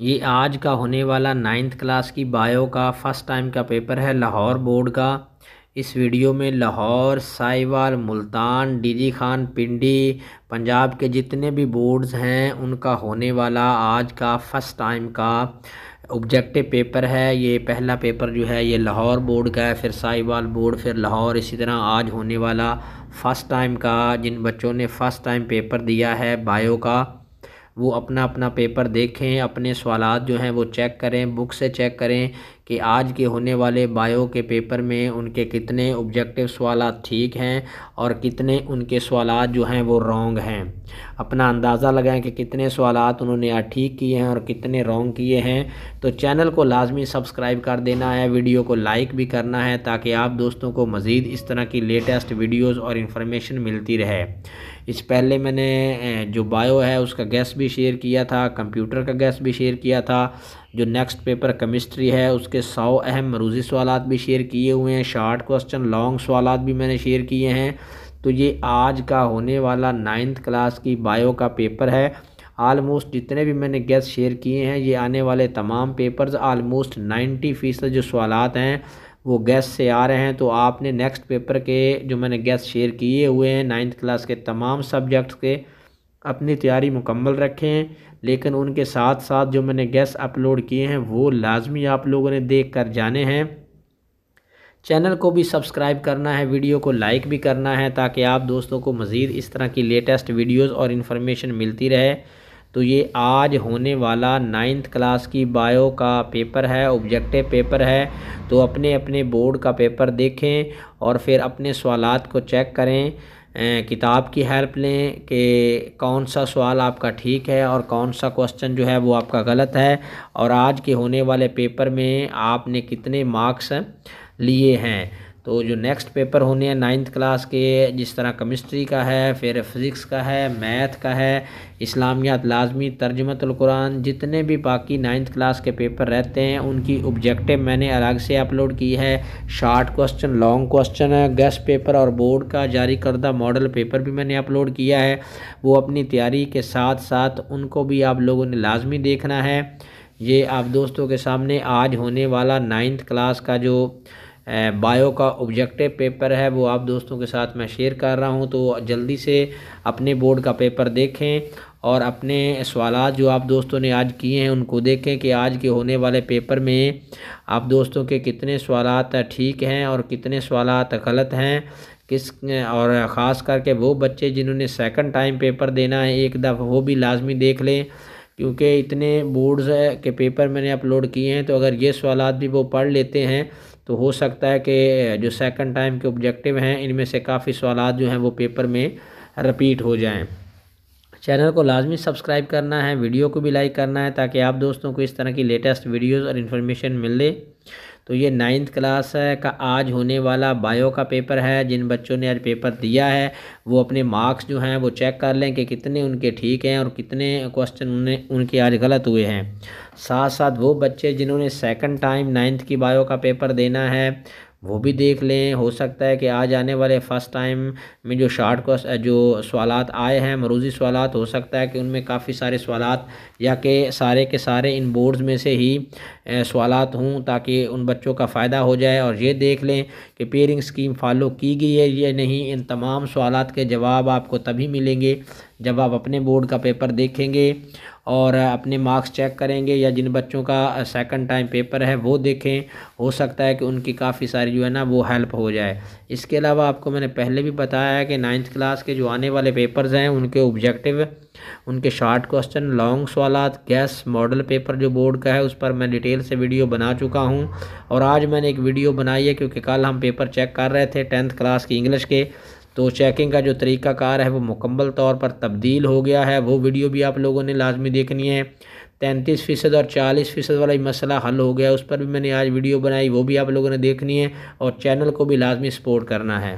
ये आज का होने वाला नाइन्थ क्लास की बायो का फ़र्स्ट टाइम का पेपर है लाहौर बोर्ड का इस वीडियो में लाहौर साहिवाल मुल्तान डीजी खान पिंडी पंजाब के जितने भी बोर्ड्स हैं उनका होने वाला आज का फ़र्स्ट टाइम का ऑब्जेक्टिव पेपर है ये पहला पेपर जो है ये लाहौर बोर्ड का है फिर साहिवाल बोर्ड फिर लाहौर इसी तरह आज होने वाला फ़र्स्ट टाइम का जिन बच्चों ने फ़र्स्ट टाइम पेपर दिया है बायो का वो अपना अपना पेपर देखें अपने सवालात जो हैं वो चेक करें बुक से चेक करें कि आज के होने वाले बायो के पेपर में उनके कितने ऑब्जेक्टिव सवाल ठीक हैं और कितने उनके सवाल जो हैं वो रॉन्ग हैं अपना अंदाज़ा लगाएं कि कितने सवाल उन्होंने ठीक किए हैं और कितने रॉन्ग किए हैं तो चैनल को लाजमी सब्सक्राइब कर देना है वीडियो को लाइक भी करना है ताकि आप दोस्तों को मज़ीद इस तरह की लेटेस्ट वीडियोज़ और इन्फॉर्मेशन मिलती रहे इस पहले मैंने जो बायो है उसका गैस भी शेयर किया था कंप्यूटर का गैस भी शेयर किया था जो नेक्स्ट पेपर केमिस्ट्री है उसके आपके सौ अहम मरूजी सवाल भी शेयर किए हुए हैं शार्ट क्वेश्चन लॉन्ग सवाल भी मैंने शेयर किए हैं तो ये आज का होने वाला नाइन्थ क्लास की बायो का पेपर है आलमोस्ट जितने भी मैंने गैस शेयर किए हैं ये आने वाले तमाम पेपर्स आलमोस्ट नाइन्टी फ़ीसद जो सवाल हैं वो गैस से आ रहे हैं तो आपने नेक्स्ट पेपर के जो मैंने गैस शेयर किए हुए हैं नाइन्थ क्लास के तमाम सब्जेक्ट्स के अपनी तैयारी मुकम्मल रखें लेकिन उनके साथ साथ जो मैंने गेस्ट अपलोड किए हैं वो लाजमी आप लोगों ने देख कर जाने हैं चैनल को भी सब्सक्राइब करना है वीडियो को लाइक भी करना है ताकि आप दोस्तों को मज़ीद इस तरह की लेटेस्ट वीडियोस और इन्फॉर्मेशन मिलती रहे तो ये आज होने वाला नाइन्थ क्लास की बायो का पेपर है ऑब्जेक्टिव पेपर है तो अपने अपने बोर्ड का पेपर देखें और फिर अपने सवाल को चेक करें किताब की हेल्प लें कि कौन सा सवाल आपका ठीक है और कौन सा क्वेश्चन जो है वो आपका गलत है और आज के होने वाले पेपर में आपने कितने मार्क्स लिए हैं तो जो नेक्स्ट पेपर होने हैं नाइन्थ क्लास के जिस तरह केमिस्ट्री का है फिर फिज़िक्स का है मैथ का है इस्लामियात लाजमी तर्जमतुल्कुरान जितने भी बाकी नाइन्थ क्लास के पेपर रहते हैं उनकी ऑब्जेक्टिव मैंने अलग से अपलोड की है शार्ट क्वेश्चन लॉन्ग क्वेश्चन है गेस्ट पेपर और बोर्ड का जारी करदा मॉडल पेपर भी मैंने अपलोड किया है वो अपनी तैयारी के साथ साथ उनको भी आप लोगों ने लाजमी देखना है ये आप दोस्तों के सामने आज होने वाला नाइन्थ क्लास का जो बायो का ऑब्जेक्टिव पेपर है वो आप दोस्तों के साथ मैं शेयर कर रहा हूँ तो जल्दी से अपने बोर्ड का पेपर देखें और अपने सवाल जो आप दोस्तों ने आज किए हैं उनको देखें कि आज के होने वाले पेपर में आप दोस्तों के कितने सवाल ठीक हैं और कितने सवाल गलत हैं किस और ख़ास करके वो बच्चे जिन्होंने सेकंड टाइम पेपर देना है एक दफ़ा वो भी लाजमी देख लें क्योंकि इतने बोर्ड्स के पेपर मैंने अपलोड किए हैं तो अगर ये सवाल भी वो पढ़ लेते हैं तो हो सकता है कि जो सेकंड टाइम के ऑब्जेक्टिव हैं इनमें से काफ़ी सवाल जो हैं वो पेपर में रिपीट हो जाएं चैनल को लाजमी सब्सक्राइब करना है वीडियो को भी लाइक करना है ताकि आप दोस्तों को इस तरह की लेटेस्ट वीडियोज़ और इन्फॉर्मेशन मिल तो ये नाइन्थ क्लास का आज होने वाला बायो का पेपर है जिन बच्चों ने आज पेपर दिया है वो अपने मार्क्स जो हैं वो चेक कर लें कि कितने उनके ठीक हैं और कितने क्वेश्चन उन्हें उनके आज गलत हुए हैं साथ साथ वो बच्चे जिन्होंने सेकंड टाइम नाइन्थ की बायो का पेपर देना है वो भी देख लें हो सकता है कि आज आने वाले फ़र्स्ट टाइम में जो शार्ट को जो सवाल आए हैं मरूजी सवाल हो सकता है कि उनमें काफ़ी सारे सवाल या कि सारे के सारे इन बोर्ड्स में से ही सवाल हों ताकि उन बच्चों का फ़ायदा हो जाए और ये देख लें कि पेयरिंग स्कीम फॉलो की गई है या नहीं इन तमाम सवाल के जवाब आपको तभी मिलेंगे जब आप अपने बोर्ड का पेपर देखेंगे और अपने मार्क्स चेक करेंगे या जिन बच्चों का सेकंड टाइम पेपर है वो देखें हो सकता है कि उनकी काफ़ी सारी जो है ना वो हेल्प हो जाए इसके अलावा आपको मैंने पहले भी बताया है कि नाइन्थ क्लास के जो आने वाले पेपर्स हैं उनके ऑब्जेक्टिव उनके शॉर्ट क्वेश्चन लॉन्ग सवाल गैस मॉडल पेपर जो बोर्ड का है उस पर मैं डिटेल से वीडियो बना चुका हूँ और आज मैंने एक वीडियो बनाई है क्योंकि कल हम पेपर चेक कर रहे थे टेंथ क्लास की इंग्लिश के तो चेकिंग का जो तरीक़ाकार है वो मुकम्मल तौर पर तब्दील हो गया है वो वीडियो भी आप लोगों ने लाजमी देखनी है तैंतीस फ़ीसद और चालीस फ़ीसद वाला मसला हल हो गया उस पर भी मैंने आज वीडियो बनाई वो भी आप लोगों ने देखनी है और चैनल को भी लाजमी सपोर्ट करना है